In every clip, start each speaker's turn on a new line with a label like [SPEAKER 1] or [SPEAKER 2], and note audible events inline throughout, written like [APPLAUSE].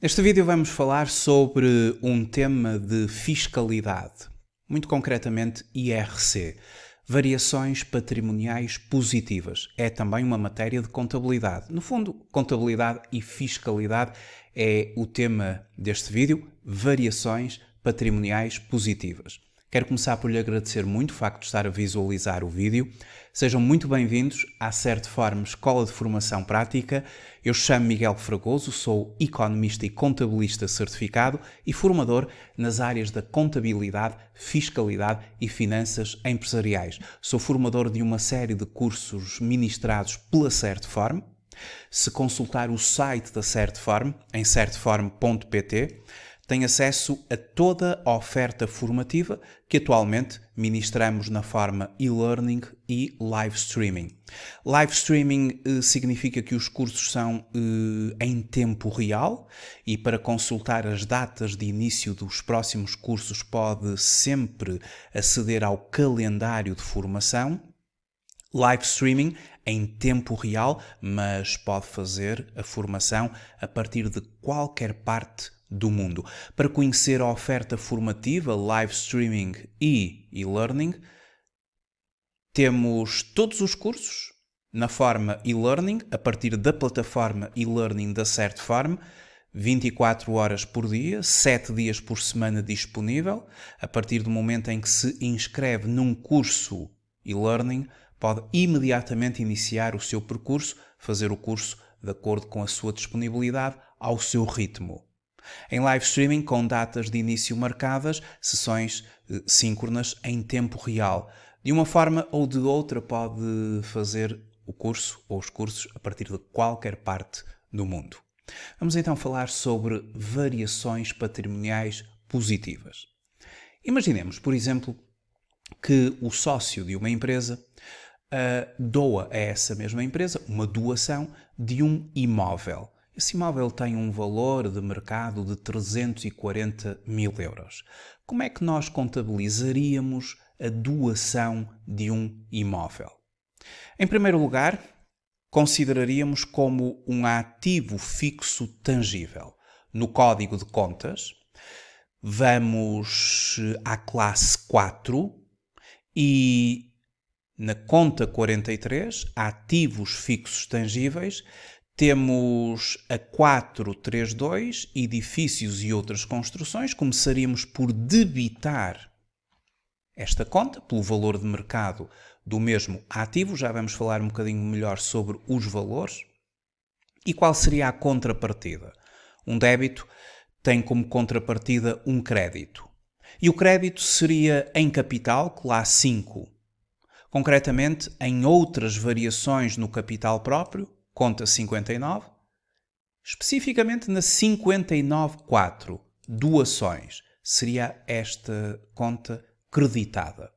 [SPEAKER 1] Neste vídeo vamos falar sobre um tema de fiscalidade, muito concretamente IRC, variações patrimoniais positivas. É também uma matéria de contabilidade. No fundo, contabilidade e fiscalidade é o tema deste vídeo, variações patrimoniais positivas. Quero começar por lhe agradecer muito o facto de estar a visualizar o vídeo. Sejam muito bem-vindos à Certiform Escola de Formação Prática. Eu chamo Miguel Fragoso, sou economista e contabilista certificado e formador nas áreas da contabilidade, fiscalidade e finanças empresariais. Sou formador de uma série de cursos ministrados pela Certiform. Se consultar o site da Certiform, em certiform.pt, tem acesso a toda a oferta formativa que atualmente ministramos na forma e-learning e live streaming. Live streaming eh, significa que os cursos são eh, em tempo real e para consultar as datas de início dos próximos cursos pode sempre aceder ao calendário de formação. Live streaming em tempo real, mas pode fazer a formação a partir de qualquer parte do mundo. Para conhecer a oferta formativa, live streaming e e-learning, temos todos os cursos na forma e-learning, a partir da plataforma e-learning da CertFarm, 24 horas por dia, 7 dias por semana disponível. A partir do momento em que se inscreve num curso e-learning, pode imediatamente iniciar o seu percurso, fazer o curso de acordo com a sua disponibilidade, ao seu ritmo. Em live streaming com datas de início marcadas, sessões eh, síncronas em tempo real. De uma forma ou de outra, pode fazer o curso ou os cursos a partir de qualquer parte do mundo. Vamos então falar sobre variações patrimoniais positivas. Imaginemos, por exemplo, que o sócio de uma empresa uh, doa a essa mesma empresa uma doação de um imóvel esse imóvel tem um valor de mercado de 340 mil euros. Como é que nós contabilizaríamos a doação de um imóvel? Em primeiro lugar, consideraríamos como um ativo fixo tangível. No código de contas, vamos eh, à classe 4 e na conta 43, ativos fixos tangíveis, temos a 432, edifícios e outras construções. Começaríamos por debitar esta conta pelo valor de mercado do mesmo ativo. Já vamos falar um bocadinho melhor sobre os valores. E qual seria a contrapartida? Um débito tem como contrapartida um crédito. E o crédito seria em capital, classe 5. Concretamente, em outras variações no capital próprio, conta 59, especificamente na 594, doações, seria esta conta creditada.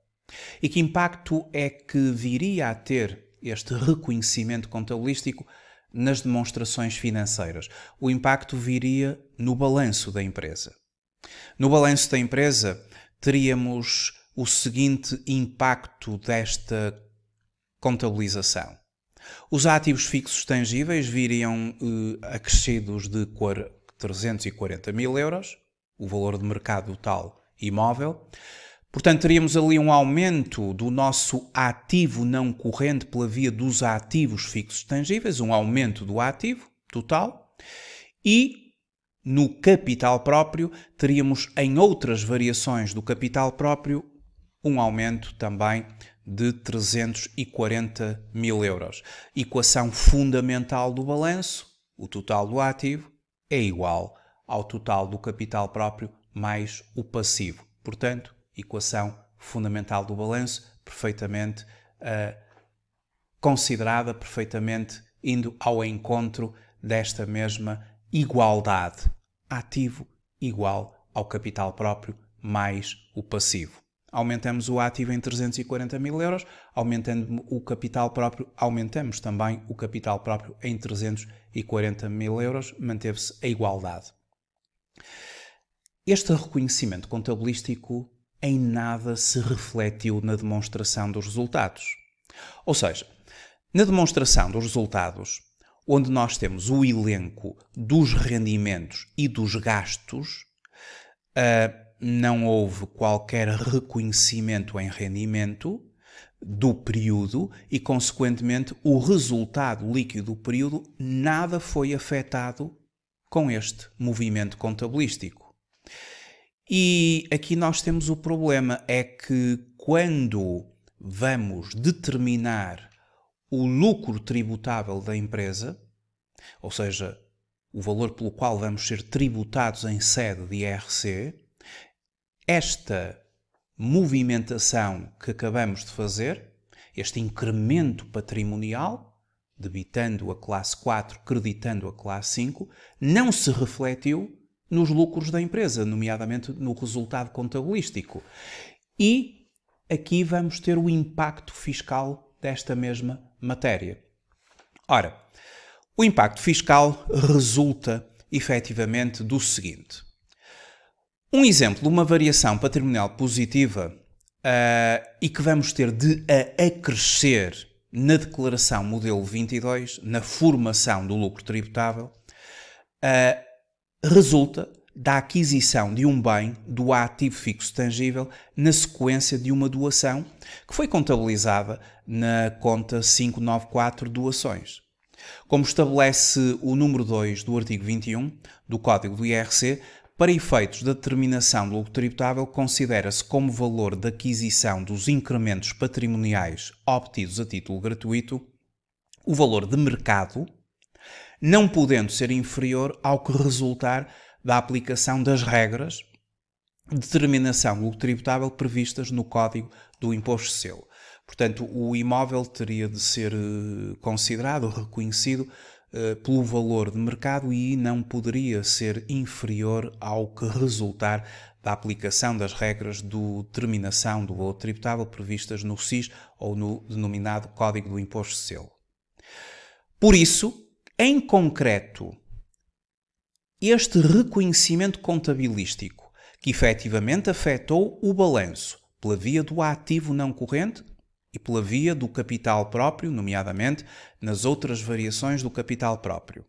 [SPEAKER 1] E que impacto é que viria a ter este reconhecimento contabilístico nas demonstrações financeiras? O impacto viria no balanço da empresa. No balanço da empresa, teríamos o seguinte impacto desta contabilização. Os ativos fixos tangíveis viriam uh, acrescidos de 340 mil euros, o valor de mercado do tal imóvel. Portanto, teríamos ali um aumento do nosso ativo não corrente pela via dos ativos fixos tangíveis, um aumento do ativo total. E no capital próprio, teríamos em outras variações do capital próprio um aumento também de 340 mil euros. Equação fundamental do balanço: o total do ativo é igual ao total do capital próprio mais o passivo. Portanto, equação fundamental do balanço perfeitamente uh, considerada, perfeitamente indo ao encontro desta mesma igualdade. Ativo igual ao capital próprio mais o passivo aumentamos o ativo em 340 mil euros, aumentando o capital próprio, aumentamos também o capital próprio em 340 mil euros, manteve-se a igualdade. Este reconhecimento contabilístico em nada se refletiu na demonstração dos resultados. Ou seja, na demonstração dos resultados, onde nós temos o elenco dos rendimentos e dos gastos, uh, não houve qualquer reconhecimento em rendimento do período e, consequentemente, o resultado líquido do período nada foi afetado com este movimento contabilístico. E aqui nós temos o problema é que quando vamos determinar o lucro tributável da empresa, ou seja, o valor pelo qual vamos ser tributados em sede de IRC, esta movimentação que acabamos de fazer, este incremento patrimonial, debitando a classe 4, creditando a classe 5, não se refletiu nos lucros da empresa, nomeadamente no resultado contabilístico. E aqui vamos ter o impacto fiscal desta mesma matéria. Ora, o impacto fiscal resulta efetivamente do seguinte: um exemplo, uma variação patrimonial positiva uh, e que vamos ter de a acrescer na declaração modelo 22, na formação do lucro tributável, uh, resulta da aquisição de um bem do ativo fixo tangível na sequência de uma doação que foi contabilizada na conta 594 doações. Como estabelece o número 2 do artigo 21 do Código do IRC, para efeitos da determinação do lucro tributável, considera-se como valor de aquisição dos incrementos patrimoniais obtidos a título gratuito o valor de mercado, não podendo ser inferior ao que resultar da aplicação das regras de determinação do lucro tributável previstas no Código do Imposto de Selo. Portanto, o imóvel teria de ser eh, considerado, reconhecido eh, pelo valor de mercado e não poderia ser inferior ao que [LAUGHS] resultar da aplicação das regras de terminação do valor tributável previstas no SIS ou no denominado Código do Imposto de Selo. Por isso, em concreto, este reconhecimento contabilístico que efetivamente afetou o balanço pela via do ativo não corrente e pela via do capital próprio, nomeadamente nas outras variações do capital próprio.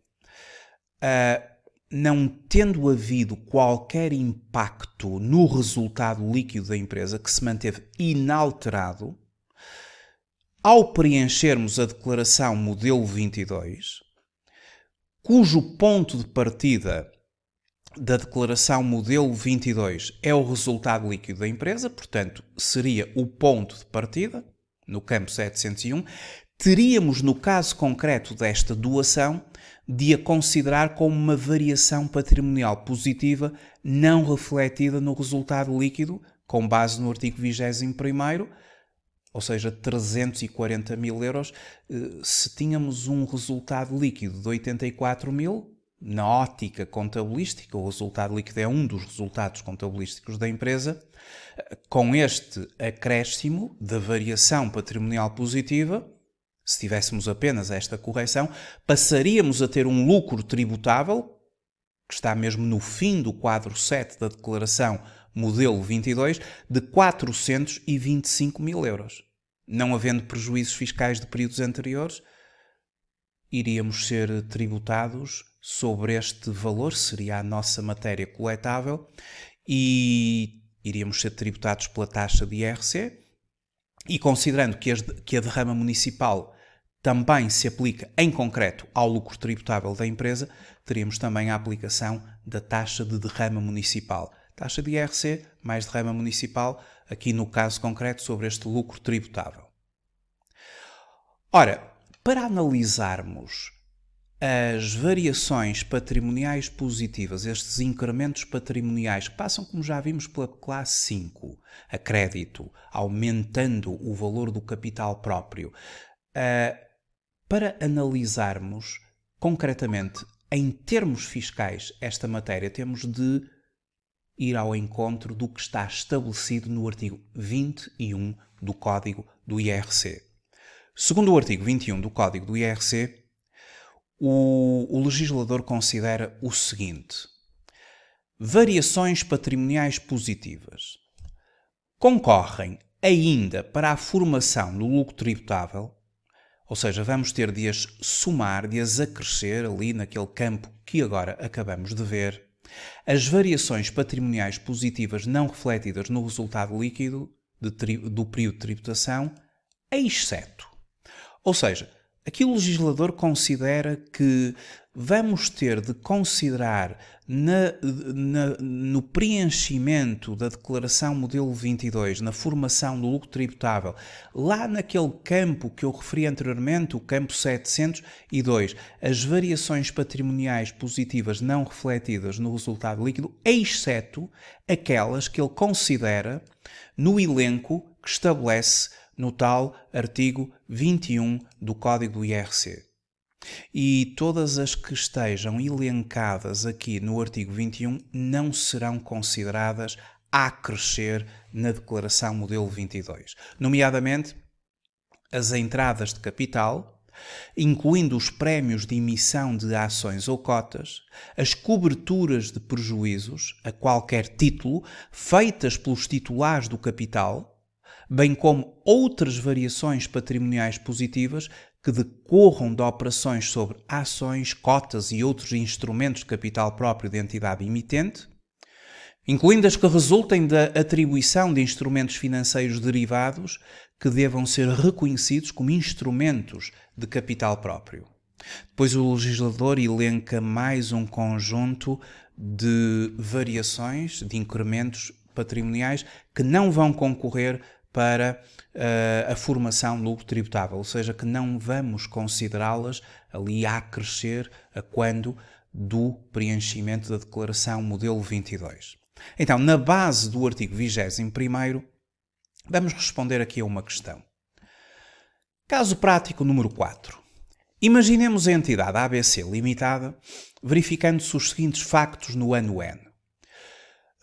[SPEAKER 1] Uh, não tendo havido qualquer impacto no resultado líquido da empresa, que se manteve inalterado, ao preenchermos a declaração modelo 22, cujo ponto de partida da declaração modelo 22 é o resultado líquido da empresa, portanto, seria o ponto de partida, no campo 701, teríamos, no caso concreto desta doação, de a considerar como uma variação patrimonial positiva não refletida no resultado líquido, com base no artigo 21, ou seja, 340 mil euros. Eh, se tínhamos um resultado líquido de 84 mil, na ótica contabilística, o resultado líquido é um dos resultados contabilísticos da empresa, com este acréscimo da variação patrimonial positiva, se tivéssemos apenas esta correção, passaríamos a ter um lucro tributável, que está mesmo no fim do quadro 7 da declaração modelo 22, de 425 mil euros. Não havendo prejuízos fiscais de períodos anteriores, iríamos ser tributados sobre este valor, seria a nossa matéria coletável, e iríamos ser tributados pela taxa de IRC, e considerando que, que a derrama municipal também se aplica em concreto ao lucro tributável da empresa, teríamos também a aplicação da taxa de derrama municipal. Taxa de IRC mais derrama municipal, aqui no caso concreto sobre este lucro tributável. Ora, para analisarmos as variações patrimoniais positivas, estes incrementos patrimoniais que passam, como já vimos, pela classe 5, a crédito, aumentando o valor do capital próprio, ah, para analisarmos concretamente, em termos fiscais, esta matéria, temos de ir ao encontro do que está estabelecido no artigo 21 do Código do IRC. Segundo o artigo 21 do Código do IRC, o, o legislador considera o seguinte: variações patrimoniais positivas concorrem ainda para a formação do lucro tributável, ou seja, vamos ter de as somar, de as acrescer ali naquele campo que agora acabamos de ver, as variações patrimoniais positivas não refletidas no resultado líquido do período de tributação, exceto. Ou seja, Aqui o legislador considera que vamos ter de considerar na, na, no preenchimento da Declaração Modelo 22, na formação do lucro tributável, lá naquele campo que eu referi anteriormente, o campo 702, as variações patrimoniais positivas não refletidas no resultado líquido, exceto aquelas que ele considera no elenco que estabelece no tal artigo 21 do Código do IRC. E todas as que estejam elencadas aqui no artigo 21 não serão consideradas a crescer na Declaração Modelo 22, nomeadamente as entradas de capital, incluindo os prémios de emissão de ações ou cotas, as coberturas de prejuízos a qualquer título feitas pelos titulares do capital bem como outras variações patrimoniais positivas que decorram de operações sobre ações, cotas e outros instrumentos de capital próprio da entidade emitente, incluindo as que resultem da atribuição de instrumentos financeiros derivados que devam ser reconhecidos como instrumentos de capital próprio. Depois o legislador elenca mais um conjunto de variações, de incrementos patrimoniais que não vão concorrer para uh, a formação lucro tributável, ou seja, que não vamos considerá-las ali a crescer a quando do preenchimento da declaração modelo 22. Então, na base do artigo 21, vamos responder aqui a uma questão. Caso prático número 4. Imaginemos a entidade ABC limitada verificando-se os seguintes factos no ano N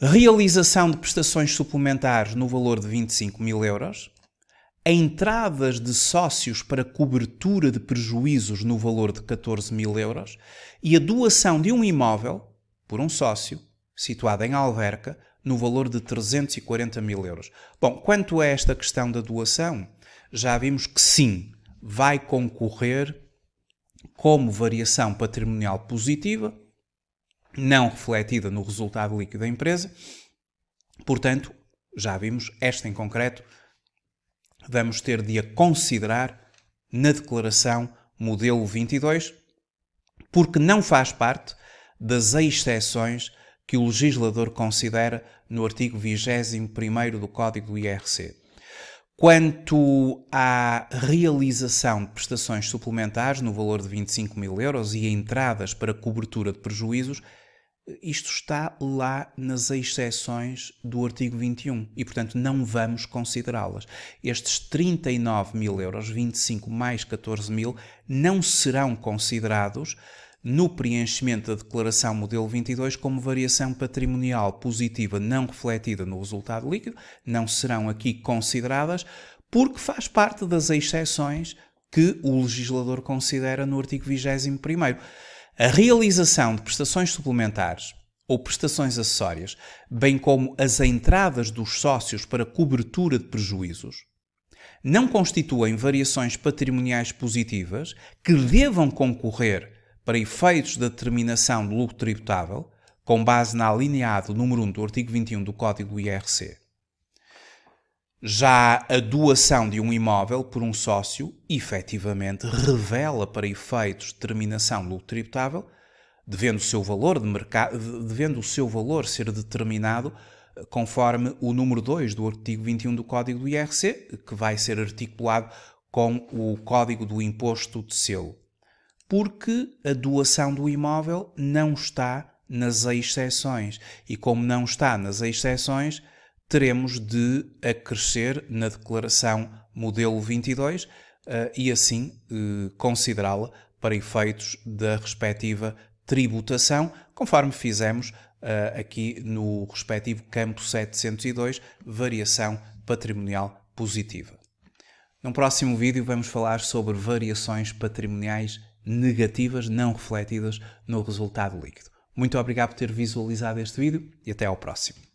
[SPEAKER 1] realização de prestações suplementares no valor de 25 mil euros, entradas de sócios para cobertura de prejuízos no valor de 14 mil euros e a doação de um imóvel por um sócio situado em Alverca no valor de 340 mil euros. Bom, quanto a esta questão da doação, já vimos que sim, vai concorrer como variação patrimonial positiva não refletida no resultado líquido da empresa. Portanto, já vimos, esta em concreto, vamos ter de a considerar na declaração modelo 22, porque não faz parte das exceções que o legislador considera no artigo 21 do Código do IRC. Quanto à realização de prestações suplementares no valor de 25 mil euros e entradas para cobertura de prejuízos, isto está lá nas exceções do artigo 21 e, portanto, não vamos considerá-las. Estes 39 mil euros, 25 mais 14 mil, não serão considerados no preenchimento da declaração modelo 22 como variação patrimonial positiva não refletida no resultado líquido, não serão aqui consideradas, porque faz parte das exceções que o legislador considera no artigo 21. A realização de prestações suplementares ou prestações acessórias, bem como as entradas dos sócios para cobertura de prejuízos, não constituem variações patrimoniais positivas que devam concorrer para efeitos da determinação do lucro tributável, com base na alineado número 1 do artigo 21 do Código do IRC. Já a doação de um imóvel por um sócio, efetivamente, revela para efeitos de determinação do lucro tributável, devendo o seu valor, de devendo o seu valor ser determinado eh, conforme o número 2 do artigo 21 do Código do IRC, que vai ser articulado com o Código do Imposto de Selo porque a doação do imóvel não está nas exceções. E como não está nas exceções, teremos de acrescer na declaração modelo 22 eh, e assim eh, considerá-la para efeitos da respectiva tributação, conforme fizemos eh, aqui no respectivo campo 702, variação patrimonial positiva. No próximo vídeo vamos falar sobre variações patrimoniais negativas não refletidas no resultado líquido. Muito obrigado por ter visualizado este vídeo e até ao próximo.